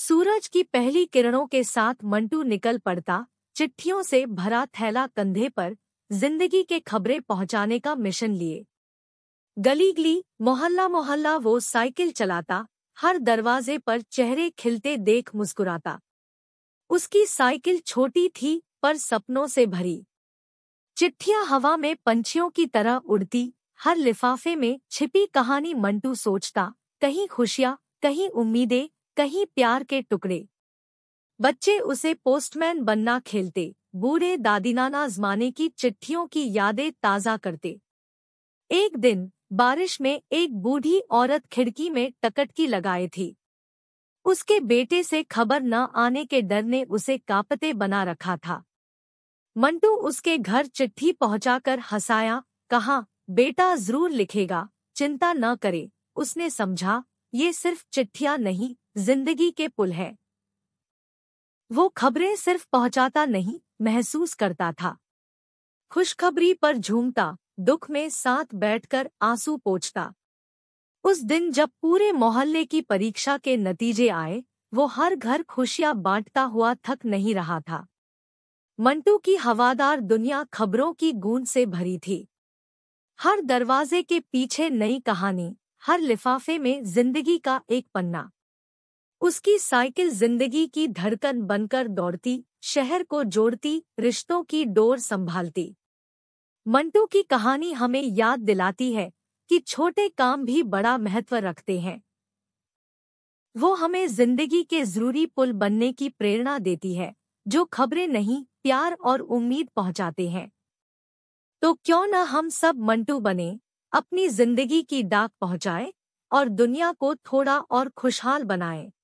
सूरज की पहली किरणों के साथ मंटू निकल पड़ता चिट्ठियों से भरा थैला कंधे पर जिंदगी के खबरें पहुंचाने का मिशन लिए गली गली मोहल्ला मोहल्ला वो साइकिल चलाता हर दरवाजे पर चेहरे खिलते देख मुस्कुराता उसकी साइकिल छोटी थी पर सपनों से भरी चिट्ठियां हवा में पंछियों की तरह उड़ती हर लिफाफे में छिपी कहानी मंटू सोचता कहीं खुशियां कहीं उम्मीदें कहीं प्यार के टुकड़े बच्चे उसे पोस्टमैन बनना खेलते बूढ़े दादी जमाने की चिट्ठियों की यादें ताज़ा करते एक दिन बारिश में एक बूढ़ी औरत खिड़की में टकटकी लगाए थी उसके बेटे से खबर न आने के डर ने उसे कापते बना रखा था मंटू उसके घर चिट्ठी पहुंचाकर हंसाया कहा बेटा जरूर लिखेगा चिंता न करे उसने समझा ये सिर्फ चिट्ठियां नहीं जिंदगी के पुल है वो खबरें सिर्फ पहुंचाता नहीं महसूस करता था खुशखबरी पर झूमता दुख में साथ बैठकर आंसू पोछता उस दिन जब पूरे मोहल्ले की परीक्षा के नतीजे आए वो हर घर खुशियां बांटता हुआ थक नहीं रहा था मंटू की हवादार दुनिया खबरों की गूंज से भरी थी हर दरवाजे के पीछे नई कहानी हर लिफाफे में जिंदगी का एक पन्ना उसकी साइकिल जिंदगी की धड़कन बनकर दौड़ती शहर को जोड़ती रिश्तों की डोर संभालती मंटू की कहानी हमें याद दिलाती है कि छोटे काम भी बड़ा महत्व रखते हैं वो हमें जिंदगी के जरूरी पुल बनने की प्रेरणा देती है जो खबरें नहीं प्यार और उम्मीद पहुंचाते हैं तो क्यों ना हम सब मंटू बने अपनी जिंदगी की डाक पहुंचाएं और दुनिया को थोड़ा और खुशहाल बनाएं